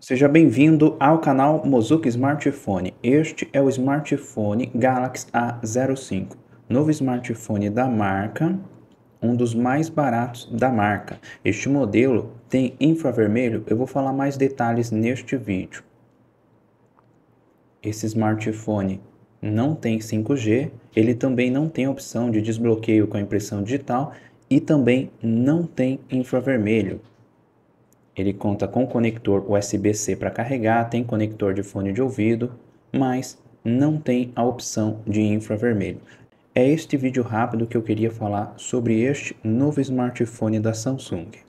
Seja bem-vindo ao canal Mozuki Smartphone. Este é o smartphone Galaxy A05, novo smartphone da marca, um dos mais baratos da marca. Este modelo tem infravermelho, eu vou falar mais detalhes neste vídeo. Esse smartphone não tem 5G, ele também não tem opção de desbloqueio com a impressão digital e também não tem infravermelho. Ele conta com conector USB-C para carregar, tem conector de fone de ouvido, mas não tem a opção de infravermelho. É este vídeo rápido que eu queria falar sobre este novo smartphone da Samsung.